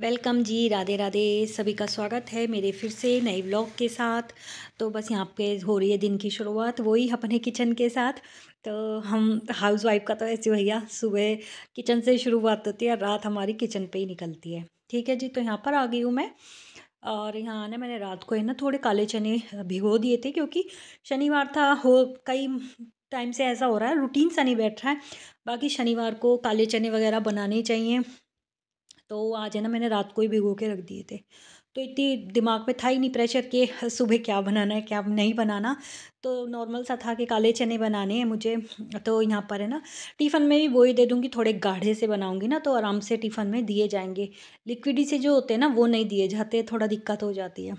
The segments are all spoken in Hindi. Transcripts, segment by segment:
वेलकम जी राधे राधे सभी का स्वागत है मेरे फिर से नए ब्लॉग के साथ तो बस यहाँ पे हो रही है दिन की शुरुआत वही अपने किचन के साथ तो हम हाउस वाइफ का तो ऐसे भैया सुबह किचन से शुरुआत होती है रात हमारी किचन पे ही निकलती है ठीक है जी तो यहाँ पर आ गई हूँ मैं और यहाँ ना मैंने रात को है ना थोड़े काले चने भिगो दिए थे क्योंकि शनिवार था हो कई टाइम से ऐसा हो रहा है रूटीन सा नहीं बैठ रहा है बाकी शनिवार को काले चने वगैरह बनाने चाहिए तो आज है ना मैंने रात को ही भिगो के रख दिए थे तो इतनी दिमाग में था ही नहीं प्रेशर कि सुबह क्या बनाना है क्या नहीं बनाना तो नॉर्मल सा था कि काले चने बनाने हैं मुझे तो यहाँ पर है ना टिफ़न में भी वो ही दे दूँगी थोड़े गाढ़े से बनाऊँगी ना तो आराम से टिफ़न में दिए जाएंगे लिक्विडी से जो होते हैं ना वो नहीं दिए जाते थोड़ा दिक्कत हो जाती है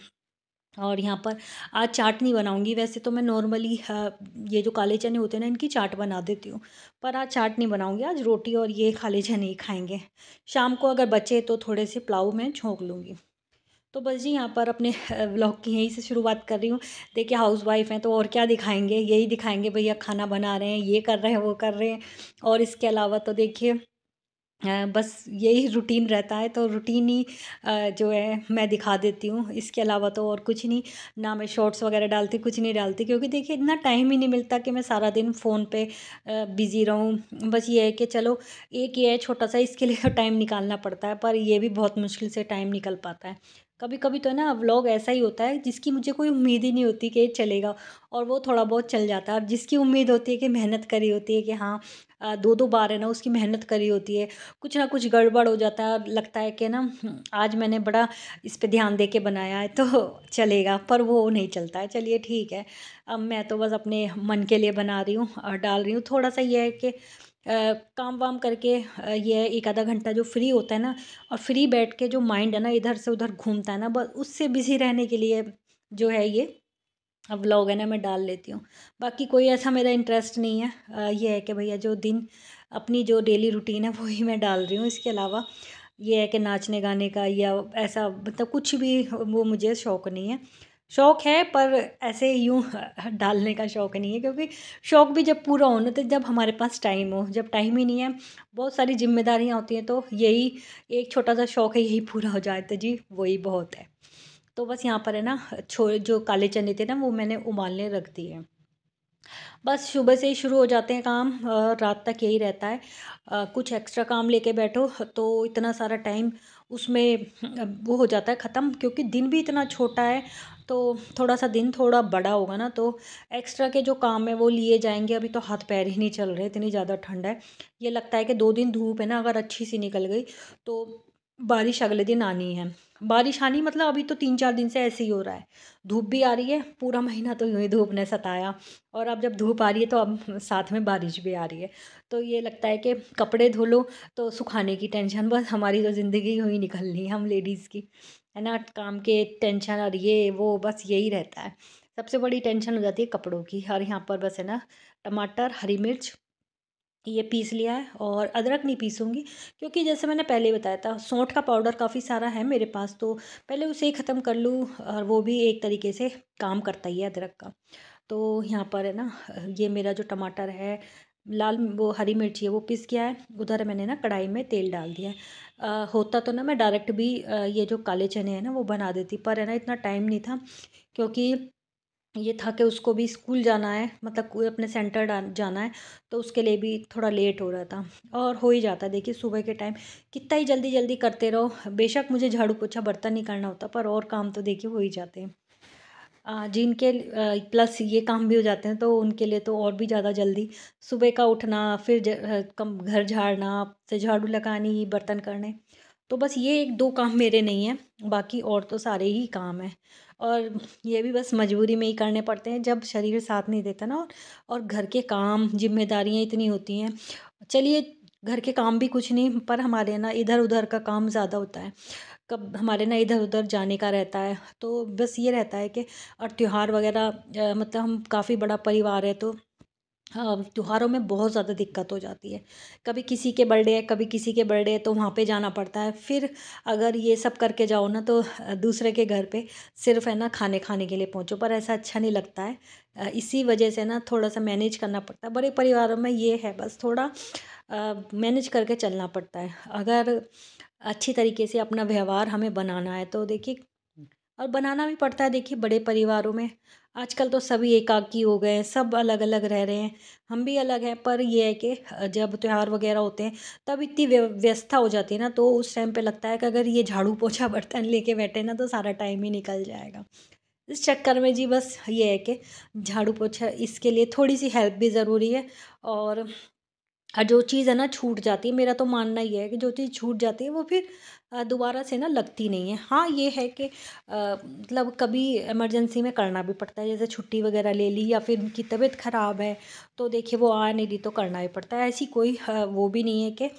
और यहाँ पर आज चाट नहीं बनाऊंगी वैसे तो मैं नॉर्मली हाँ, ये जो काले चने होते हैं ना इनकी चाट बना देती हूँ पर आज चाट नहीं बनाऊंगी आज रोटी और ये काले चने ही खाएंगे शाम को अगर बचे तो थोड़े से पुलाव में झोंक लूँगी तो बस जी यहाँ पर अपने व्लॉग की यहीं से शुरुआत कर रही हूँ देखिए हाउस वाइफ हैं तो और क्या दिखाएंगे यही दिखाएंगे भैया खाना बना रहे हैं ये कर रहे हैं वो कर रहे हैं और इसके अलावा तो देखिए बस यही रूटीन रहता है तो रूटीन ही जो है मैं दिखा देती हूँ इसके अलावा तो और कुछ नहीं ना मैं शॉर्ट्स वगैरह डालती कुछ नहीं डालती क्योंकि देखिए इतना टाइम ही नहीं मिलता कि मैं सारा दिन फ़ोन पे बिज़ी रहूँ बस ये है कि चलो एक ये है छोटा सा इसके लिए टाइम तो निकालना पड़ता है पर यह भी बहुत मुश्किल से टाइम निकल पाता है कभी कभी तो ना व्लॉग ऐसा ही होता है जिसकी मुझे कोई उम्मीद ही नहीं होती कि चलेगा और वो थोड़ा बहुत चल जाता है अब जिसकी उम्मीद होती है कि मेहनत करी होती है कि हाँ दो दो बार है ना उसकी मेहनत करी होती है कुछ ना कुछ गड़बड़ हो जाता है लगता है कि ना आज मैंने बड़ा इस पर ध्यान दे के बनाया है तो चलेगा पर वो नहीं चलता है चलिए ठीक है अब मैं तो बस अपने मन के लिए बना रही हूँ और डाल रही हूँ थोड़ा सा ये है कि आ, काम वाम करके ये एक आधा घंटा जो फ्री होता है ना और फ्री बैठ के जो माइंड है ना इधर से उधर घूमता है ना बस उससे बिज़ी रहने के लिए जो है ये व्लॉग है ना मैं डाल लेती हूँ बाकी कोई ऐसा मेरा इंटरेस्ट नहीं है ये है कि भैया जो दिन अपनी जो डेली रूटीन है वही मैं डाल रही हूँ इसके अलावा ये है कि नाचने गाने का या ऐसा मतलब कुछ भी वो मुझे शौक़ नहीं है शौक़ है पर ऐसे यूँ डालने का शौक़ नहीं है क्योंकि शौक़ भी जब पूरा होना तो जब हमारे पास टाइम हो जब टाइम ही नहीं है बहुत सारी जिम्मेदारियाँ होती हैं तो यही एक छोटा सा शौक़ है यही पूरा हो जाए तो जी वही बहुत है तो बस यहाँ पर है ना छो जो काले चने थे ना वो मैंने उबालने रख दिए बस सुबह से ही शुरू हो जाते हैं काम रात तक यही रहता है कुछ एक्स्ट्रा काम लेके बैठो तो इतना सारा टाइम उसमें वो हो जाता है ख़त्म क्योंकि दिन भी इतना छोटा है तो थोड़ा सा दिन थोड़ा बड़ा होगा ना तो एक्स्ट्रा के जो काम है वो लिए जाएंगे अभी तो हाथ पैर ही नहीं चल रहे इतनी ज़्यादा ठंड है ये लगता है कि दो दिन धूप है ना अगर अच्छी सी निकल गई तो बारिश अगले दिन आनी है बारिश आनी मतलब अभी तो तीन चार दिन से ऐसे ही हो रहा है धूप भी आ रही है पूरा महीना तो यूँ ही धूप ने सताया और अब जब धूप आ रही है तो अब साथ में बारिश भी आ रही है तो ये लगता है कि कपड़े धो लो तो सुखाने की टेंशन बस हमारी तो ज़िंदगी यूँ ही निकलनी है हम लेडीज़ की है ना काम के टेंशन और ये वो बस यही रहता है सबसे बड़ी टेंशन हो जाती है कपड़ों की और यहाँ पर बस है ना टमाटर हरी मिर्च ये पीस लिया है और अदरक नहीं पीसूँगी क्योंकि जैसे मैंने पहले बताया था सौंठ का पाउडर काफ़ी सारा है मेरे पास तो पहले उसे ही ख़त्म कर लूँ और वो भी एक तरीके से काम करता ही है अदरक का तो यहाँ पर है ना ये मेरा जो टमाटर है लाल वो हरी मिर्ची है वो पिस गया है उधर मैंने ना कढ़ाई में तेल डाल दिया है होता तो ना मैं डायरेक्ट भी आ, ये जो काले चने हैं ना वो बना देती पर है ना इतना टाइम नहीं था क्योंकि ये था कि उसको भी स्कूल जाना है मतलब अपने सेंटर जाना है तो उसके लिए भी थोड़ा लेट हो रहा था और हो ही जाता देखिए सुबह के टाइम कितना ही जल्दी जल्दी करते रहो बेशक मुझे झाड़ू पोछा बर्तन नहीं करना होता पर और काम तो देखिए हो ही जाते हैं जिनके प्लस ये काम भी हो जाते हैं तो उनके लिए तो और भी ज़्यादा जल्दी सुबह का उठना फिर कम घर झाड़ना से झाड़ू लगानी बर्तन करने तो बस ये एक दो काम मेरे नहीं हैं बाकी और तो सारे ही काम हैं और ये भी बस मजबूरी में ही करने पड़ते हैं जब शरीर साथ नहीं देता ना और घर के काम जिम्मेदारियाँ इतनी होती हैं चलिए घर के काम भी कुछ नहीं पर हमारे ना इधर उधर का काम ज़्यादा होता है कब हमारे ना इधर उधर जाने का रहता है तो बस ये रहता है कि और त्यौहार वगैरह मतलब हम काफ़ी बड़ा परिवार है तो हाँ, त्योहारों में बहुत ज़्यादा दिक्कत हो जाती है कभी किसी के बर्थडे है कभी किसी के बर्थडे है तो वहाँ पे जाना पड़ता है फिर अगर ये सब करके जाओ ना तो दूसरे के घर पे सिर्फ है ना खाने खाने के लिए पहुँचो पर ऐसा अच्छा नहीं लगता है इसी वजह से ना थोड़ा सा मैनेज करना पड़ता है बड़े परिवारों में ये है बस थोड़ा मैनेज करके चलना पड़ता है अगर अच्छी तरीके से अपना व्यवहार हमें बनाना है तो देखिए और बनाना भी पड़ता है देखिए बड़े परिवारों में आजकल तो सभी एकाकी हो गए हैं सब अलग अलग रह रहे हैं हम भी अलग हैं पर यह है कि जब त्यौहार वगैरह होते हैं तब इतनी व्यवस्था हो जाती है ना तो उस टाइम पे लगता है कि अगर ये झाड़ू पोछा बर्तन लेके बैठे ना तो सारा टाइम ही निकल जाएगा इस चक्कर में जी बस ये है कि झाड़ू पोछा इसके लिए थोड़ी सी हेल्प भी ज़रूरी है और और जो चीज़ है ना छूट जाती है मेरा तो मानना ही है कि जो चीज़ छूट जाती है वो फिर दोबारा से ना लगती नहीं है हाँ ये है कि मतलब कभी इमरजेंसी में करना भी पड़ता है जैसे छुट्टी वगैरह ले ली या फिर उनकी तबीयत ख़राब है तो देखिए वो आ नहीं रही तो करना ही पड़ता है ऐसी कोई वो भी नहीं है कि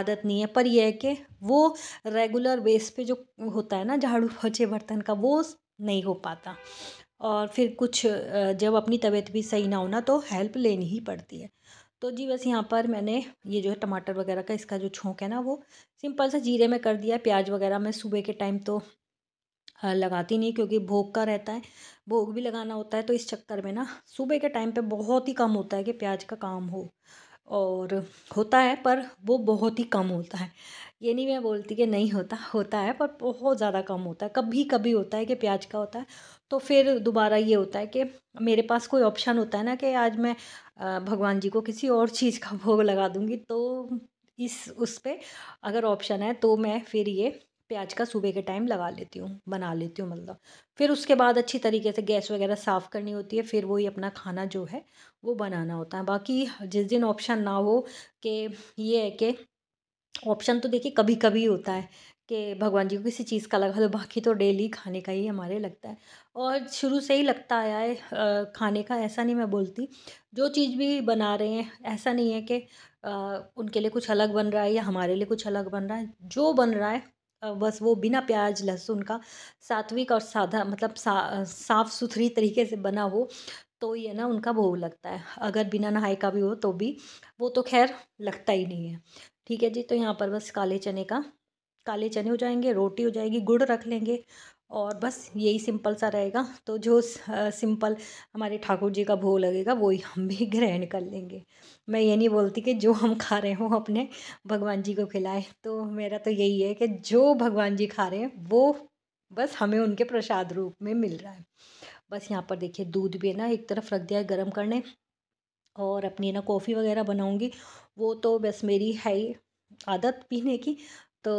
आदत नहीं है पर यह है कि वो रेगुलर बेस पे जो होता है ना झाड़ू पोछे बर्तन का वो नहीं हो पाता और फिर कुछ जब अपनी तबीयत भी सही ना होना तो हेल्प लेनी ही पड़ती है तो जी बस यहाँ पर मैंने ये जो है टमाटर वगैरह का इसका जो छोंक है ना वो सिंपल सा जीरे में कर दिया प्याज वगैरह मैं सुबह के टाइम तो लगाती नहीं क्योंकि भोग का रहता है भोग भी लगाना होता है तो इस चक्कर में ना सुबह के टाइम पे बहुत ही कम होता है कि प्याज का काम हो और होता है पर वो बहुत ही कम होता है ये नहीं मैं बोलती कि नहीं होता होता है पर बहुत ज़्यादा कम होता है कभी कभी होता है कि प्याज का होता है तो फिर दोबारा ये होता है कि मेरे पास कोई ऑप्शन होता है ना कि आज मैं भगवान जी को किसी और चीज़ का भोग लगा दूँगी तो इस उस पर अगर ऑप्शन है तो मैं फिर ये प्याज का सुबह के टाइम लगा लेती हूँ बना लेती हूँ मतलब फिर उसके बाद अच्छी तरीके से गैस वगैरह साफ़ करनी होती है फिर वही अपना खाना जो है वो बनाना होता है बाकी जिस दिन ऑप्शन ना हो कि ये है कि ऑप्शन तो देखिए कभी कभी होता है कि भगवान जी को किसी चीज़ का लगा दो बाकी तो डेली खाने का ही हमारे लगता है और शुरू से ही लगता आया है खाने का ऐसा नहीं मैं बोलती जो चीज़ भी बना रहे हैं ऐसा नहीं है कि उनके लिए कुछ अलग बन रहा है या हमारे लिए कुछ अलग बन रहा है जो बन रहा है बस वो बिना प्याज लहसुन का सात्विक और साधा मतलब सा, साफ़ सुथरी तरीके से बना हो तो ये ना उनका भोग लगता है अगर बिना नहाए का भी हो तो भी वो तो खैर लगता ही नहीं है ठीक है जी तो यहाँ पर बस काले चने का काले चने हो जाएंगे रोटी हो जाएगी गुड़ रख लेंगे और बस यही सिंपल सा रहेगा तो जो सिंपल हमारे ठाकुर जी का भोग लगेगा वही हम भी ग्रहण कर लेंगे मैं ये नहीं बोलती कि जो हम खा रहे हों अपने भगवान जी को खिलाएं तो मेरा तो यही है कि जो भगवान जी खा रहे हैं वो बस हमें उनके प्रसाद रूप में मिल रहा है बस यहाँ पर देखिए दूध भी है ना एक तरफ रख दिया है गर्म करने और अपनी ना कॉफ़ी वगैरह बनाऊँगी वो तो बस मेरी है ही आदत पीने की तो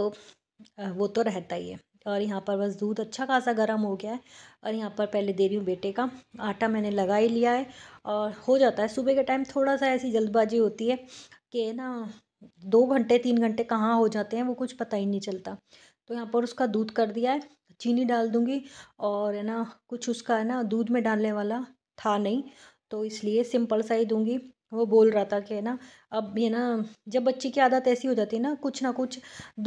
वो तो रहता ही है और यहाँ पर बस दूध अच्छा खासा गर्म हो गया है और यहाँ पर पहले दे रही हूँ बेटे का आटा मैंने लगा ही लिया है और हो जाता है सुबह के टाइम थोड़ा सा ऐसी जल्दबाजी होती है कि ना दो घंटे तीन घंटे कहाँ हो जाते हैं वो कुछ पता ही नहीं चलता तो यहाँ पर उसका दूध कर दिया है चीनी डाल दूँगी और है ना कुछ उसका है ना दूध में डालने वाला था नहीं तो इसलिए सिंपल सा ही दूँगी वो बोल रहा था कि है ना अब ये ना जब बच्चे की आदत ऐसी हो जाती है ना कुछ ना कुछ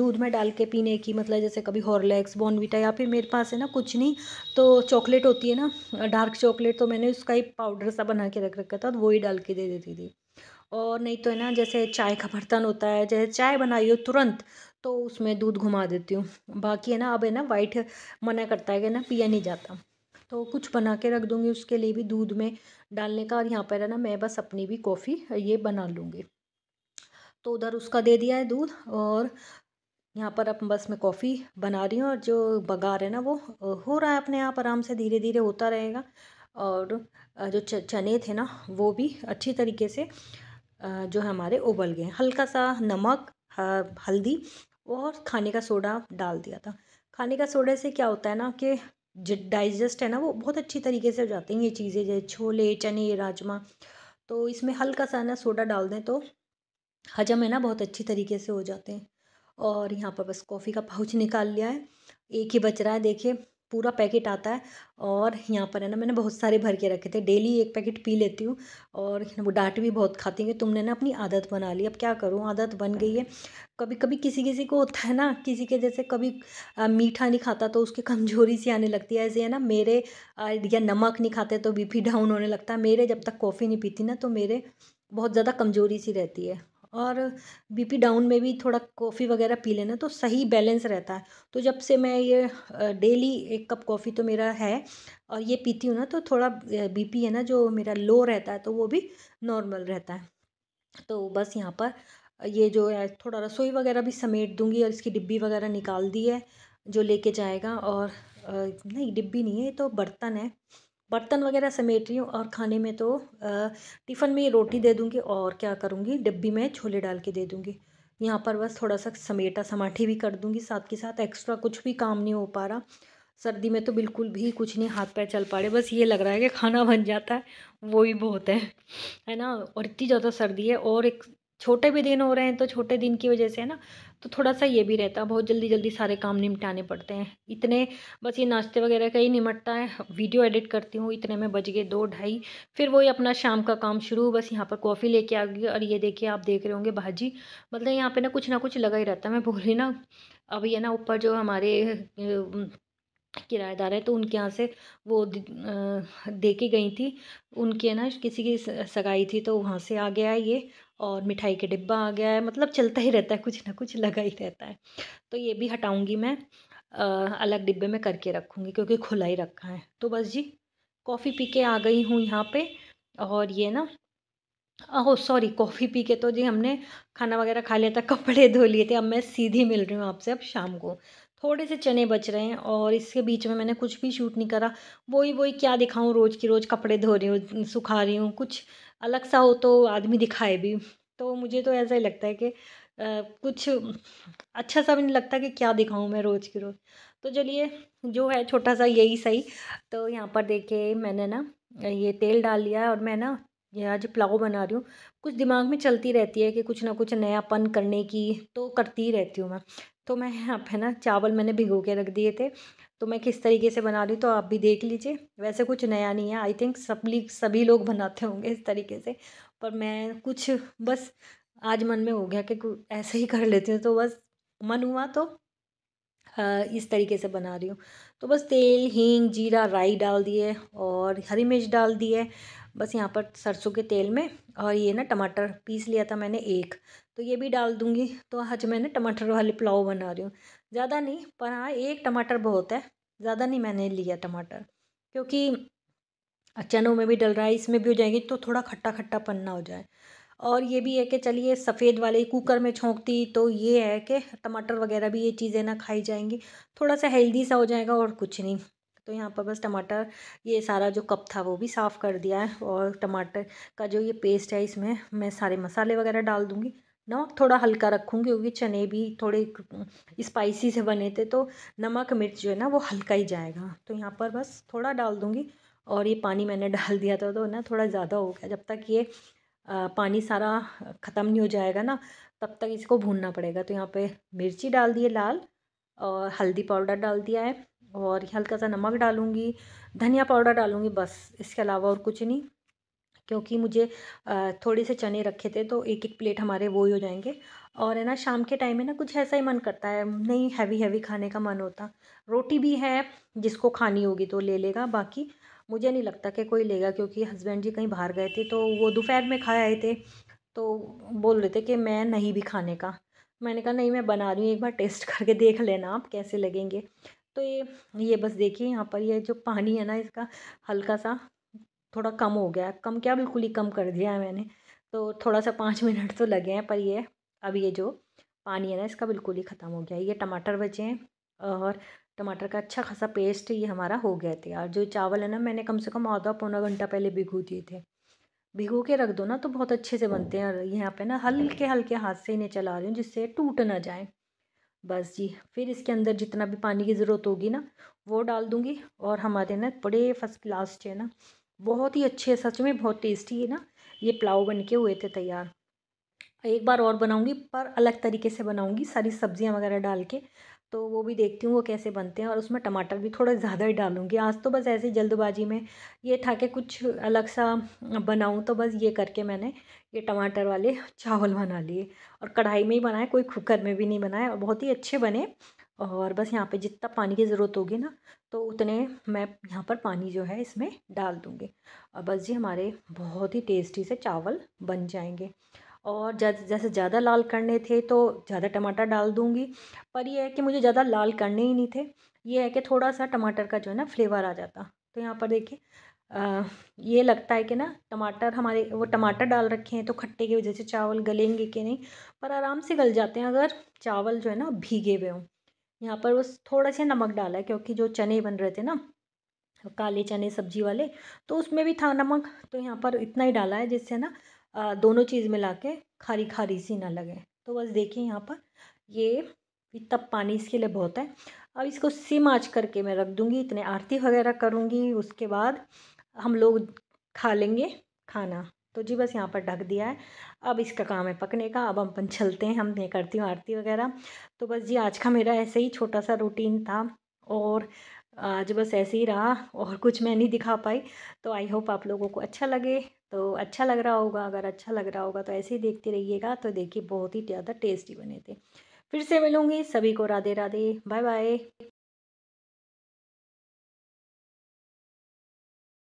दूध में डाल के पीने की मतलब जैसे कभी हॉर्लेक्स बॉनविटा या फिर मेरे पास है ना कुछ नहीं तो चॉकलेट होती है ना डार्क चॉकलेट तो मैंने उसका ही पाउडर सा बना के रख रखा था तो वही डाल के दे देती थी और नहीं तो है ना जैसे चाय का बर्तन होता है जैसे चाय बनाई हो तुरंत तो उसमें दूध घुमा देती हूँ बाकी है ना अब है ना वाइट मना करता है कि ना पिया नहीं जाता तो कुछ बना के रख दूँगी उसके लिए भी दूध में डालने का और यहाँ पर है ना मैं बस अपनी भी कॉफ़ी ये बना लूँगी तो उधर उसका दे दिया है दूध और यहाँ पर अब बस मैं कॉफ़ी बना रही हूँ और जो बघार है ना वो हो रहा है अपने आप आराम से धीरे धीरे होता रहेगा और जो चने थे ना वो भी अच्छी तरीके से जो है हमारे उबल गए हल्का सा नमक हल्दी और खाने का सोडा डाल दिया था खाने का सोडे से क्या होता है ना कि डाइजेस्ट है ना वो बहुत अच्छी तरीके से हो जाते हैं ये चीज़ें जैसे छोले चने राजमा तो इसमें हल्का सा ना सोडा डाल दें तो हजम है ना बहुत अच्छी तरीके से हो जाते हैं और यहाँ पर बस कॉफ़ी का पाउच निकाल लिया है एक ही बच रहा है देखिए पूरा पैकेट आता है और यहाँ पर है ना मैंने बहुत सारे भर के रखे थे डेली एक पैकेट पी लेती हूँ और वो डांट भी बहुत खाती है तुमने ना अपनी आदत बना ली अब क्या करूँ आदत बन गई है कभी कभी किसी किसी को होता है ना किसी के जैसे कभी आ, मीठा नहीं खाता तो उसकी कमजोरी सी आने लगती है ऐसे है ना मेरे आ, या नमक नहीं खाते तो बी डाउन होने लगता है मेरे जब तक कॉफ़ी नहीं पीती ना तो मेरे बहुत ज़्यादा कमजोरी सी रहती है और बीपी डाउन में भी थोड़ा कॉफ़ी वगैरह पी लेना तो सही बैलेंस रहता है तो जब से मैं ये डेली एक कप कॉफ़ी तो मेरा है और ये पीती हूँ ना तो थोड़ा बीपी है ना जो मेरा लो रहता है तो वो भी नॉर्मल रहता है तो बस यहाँ पर ये जो है थोड़ा रसोई वगैरह भी समेट दूँगी और इसकी डिब्बी वगैरह निकाल दी है जो लेके जाएगा और नहीं डिब्बी नहीं है ये तो बर्तन है बर्तन वगैरह समेट रही हूँ और खाने में तो टिफ़न में रोटी दे दूँगी और क्या करूँगी डब्बी में छोले डाल के दे दूँगी यहाँ पर बस थोड़ा सा समेटा समाठी भी कर दूँगी साथ के साथ एक्स्ट्रा कुछ भी काम नहीं हो पा रहा सर्दी में तो बिल्कुल भी कुछ नहीं हाथ पैर चल पा रहे बस ये लग रहा है कि खाना बन जाता है वो ही बहुत है है ना और इतनी ज़्यादा सर्दी है और एक छोटे भी दिन हो रहे हैं तो छोटे दिन की वजह से है ना तो थोड़ा सा ये भी रहता है बहुत जल्दी जल्दी सारे काम निपटाने पड़ते हैं इतने बस ये नाश्ते वगैरह का ही निमटता है वीडियो एडिट करती हूँ इतने में बज गए दो ढाई फिर वही अपना शाम का काम शुरू बस यहाँ पर कॉफ़ी लेके आ गई और ये देखिए आप देख रहे होंगे भाजी मतलब यहाँ पर ना कुछ ना कुछ लगा ही रहता है मैं बोल रही ना अभी है ना ऊपर जो हमारे किराएदार है तो उनके यहाँ से वो दे के गई थी उनके ना किसी की सगाई थी तो वहाँ से आ गया है ये और मिठाई के डिब्बा आ गया है मतलब चलता ही रहता है कुछ ना कुछ लगा ही रहता है तो ये भी हटाऊंगी मैं अलग डिब्बे में करके रखूँगी क्योंकि खुला ही रखा है तो बस जी कॉफ़ी पी के आ गई हूँ यहाँ पे और ये ना ओह सॉरी कॉफ़ी पी के तो जी हमने खाना वगैरह खा लिया था कपड़े धो लिए थे अब मैं सीधी मिल रही हूँ आपसे अब शाम को थोड़े से चने बच रहे हैं और इसके बीच में मैंने कुछ भी शूट नहीं करा वही वही क्या दिखाऊँ रोज़ की रोज़ कपड़े धो रही हूँ सुखा रही हूँ कुछ अलग सा हो तो आदमी दिखाए भी तो मुझे तो ऐसा ही लगता है कि आ, कुछ अच्छा सा भी नहीं लगता कि क्या दिखाऊँ मैं रोज़ की रोज़ तो चलिए जो है छोटा सा यही सही तो यहाँ पर देखे मैंने ना ये तेल डाल लिया और मैं ना ये आज पुलाव बना रही हूँ कुछ दिमाग में चलती रहती है कि कुछ ना कुछ नयापन करने की तो करती ही रहती हूँ मैं तो मैं यहाँ पे ना चावल मैंने भिगो के रख दिए थे तो मैं किस तरीके से बना रही हूँ तो आप भी देख लीजिए वैसे कुछ नया नहीं है आई थिंक सभी सभी लोग बनाते होंगे इस तरीके से पर मैं कुछ बस आज मन में हो गया कि ऐसे ही कर लेती हूँ तो बस मन हुआ तो इस तरीके से बना रही हूँ तो बस तेल हींग जीरा राई डाल दिए और हरी मिर्च डाल दिए बस यहाँ पर सरसों के तेल में और ये ना टमाटर पीस लिया था मैंने एक तो ये भी डाल दूँगी तो आज मैंने टमाटर वाले पुलाव बना रही हूँ ज़्यादा नहीं पर हाँ एक टमाटर बहुत है ज़्यादा नहीं मैंने लिया टमाटर क्योंकि चनों में भी डल रहा है इसमें भी हो जाएगी तो थोड़ा खट्टा खट्टा पन्ना हो जाए और ये भी है कि चलिए सफ़ेद वाले कुकर में छोंकती तो ये है कि टमाटर वगैरह भी ये चीज़ें ना खाई जाएंगी थोड़ा सा हेल्दी सा हो जाएगा और कुछ नहीं तो यहाँ पर बस टमाटर ये सारा जो कप था वो भी साफ़ कर दिया है और टमाटर का जो ये पेस्ट है इसमें मैं सारे मसाले वगैरह डाल दूँगी नमक थोड़ा हल्का रखूँगी क्योंकि चने भी थोड़े स्पाइसी से बने थे तो नमक मिर्च जो है ना वो हल्का ही जाएगा तो यहाँ पर बस थोड़ा डाल दूँगी और ये पानी मैंने डाल दिया था तो ना थोड़ा ज़्यादा हो गया जब तक ये पानी सारा ख़त्म नहीं हो जाएगा ना तब तक इसको भूनना पड़ेगा तो यहाँ पर मिर्ची डाल दिए लाल और हल्दी पाउडर डाल दिया है और हल्का सा नमक डालूँगी धनिया पाउडर डालूँगी बस इसके अलावा और कुछ नहीं क्योंकि मुझे थोड़े से चने रखे थे तो एक एक प्लेट हमारे वो ही हो जाएंगे और है ना शाम के टाइम में ना कुछ ऐसा ही मन करता है नहीं हैवी हैवी खाने का मन होता रोटी भी है जिसको खानी होगी तो ले लेगा बाकी मुझे नहीं लगता कि कोई लेगा क्योंकि हस्बैंड जी कहीं बाहर गए थे तो वो दोपहर में खाए आए थे तो बोल रहे थे कि मैं नहीं भी खाने का मैंने कहा नहीं मैं बना रही हूँ एक बार टेस्ट करके देख लेना आप कैसे लगेंगे तो ये ये बस देखिए यहाँ पर ये जो पानी है ना इसका हल्का सा थोड़ा कम हो गया कम क्या बिल्कुल ही कम कर दिया है मैंने तो थोड़ा सा पाँच मिनट तो लगे हैं पर ये अब ये जो पानी है ना इसका बिल्कुल ही ख़त्म हो गया ये टमाटर बचे हैं और टमाटर का अच्छा खासा पेस्ट ये हमारा हो गया तैयार जो चावल है ना मैंने कम से कम आधा पौना घंटा पहले भिगो दिए थे भिगो के रख दो ना तो बहुत अच्छे से बनते हैं और यहाँ पे ना हल्के हल्के हाथ से इन्हें चला रही हूँ जिससे टूट ना जाए बस जी फिर इसके अंदर जितना भी पानी की ज़रूरत होगी ना वो डाल दूँगी और हमारे ना बड़े फर्स्ट क्लास है ना बहुत ही अच्छे सच में बहुत टेस्टी है ना ये पुलाव बन के हुए थे तैयार एक बार और बनाऊंगी पर अलग तरीके से बनाऊंगी सारी सब्जियां वगैरह डाल के तो वो भी देखती हूँ वो कैसे बनते हैं और उसमें टमाटर भी थोड़ा ज़्यादा ही डालूंगी आज तो बस ऐसे जल्दबाजी में ये था कि कुछ अलग सा बनाऊँ तो बस ये करके मैंने ये टमाटर वाले चावल बना लिए और कढ़ाई में ही बनाए कोई कुकर में भी नहीं बनाए और बहुत ही अच्छे बने और बस यहाँ पे जितना पानी की ज़रूरत होगी ना तो उतने मैं यहाँ पर पानी जो है इसमें डाल दूँगी और बस जी हमारे बहुत ही टेस्टी से चावल बन जाएंगे और जैसे ज़्यादा लाल करने थे तो ज़्यादा टमाटर डाल दूँगी पर यह है कि मुझे ज़्यादा लाल करने ही नहीं थे ये है कि थोड़ा सा टमाटर का जो है ना फ्लेवर आ जाता तो यहाँ पर देखिए ये लगता है कि ना टमाटर हमारे वो टमाटर डाल रखे हैं तो खट्टे की वजह से चावल गलेंगे कि नहीं पर आराम से गल जाते हैं अगर चावल जो है ना भीगे हुए हों यहाँ पर बस थोड़ा सा नमक डाला है क्योंकि जो चने बन रहे थे ना काले चने सब्जी वाले तो उसमें भी था नमक तो यहाँ पर इतना ही डाला है जिससे ना दोनों चीज़ मिला के खारी खारी सी ना लगे तो बस देखिए यहाँ पर ये तब पानी इसके लिए बहुत है अब इसको सिम आँच करके मैं रख दूँगी इतने आरती वगैरह करूँगी उसके बाद हम लोग खा लेंगे खाना तो जी बस यहाँ पर ढक दिया है अब इसका काम है पकने का अब हम अपन छलते हैं हम ये करती हूँ आरती वगैरह तो बस जी आज का मेरा ऐसे ही छोटा सा रूटीन था और आज बस ऐसे ही रहा और कुछ मैं नहीं दिखा पाई तो आई होप आप लोगों को अच्छा लगे तो अच्छा लग रहा होगा अगर अच्छा लग रहा होगा तो ऐसे ही देखते रहिएगा तो देखिए बहुत ही ज़्यादा टेस्टी बने थे फिर से मिलूँगी सभी को राधे राधे बाय बाय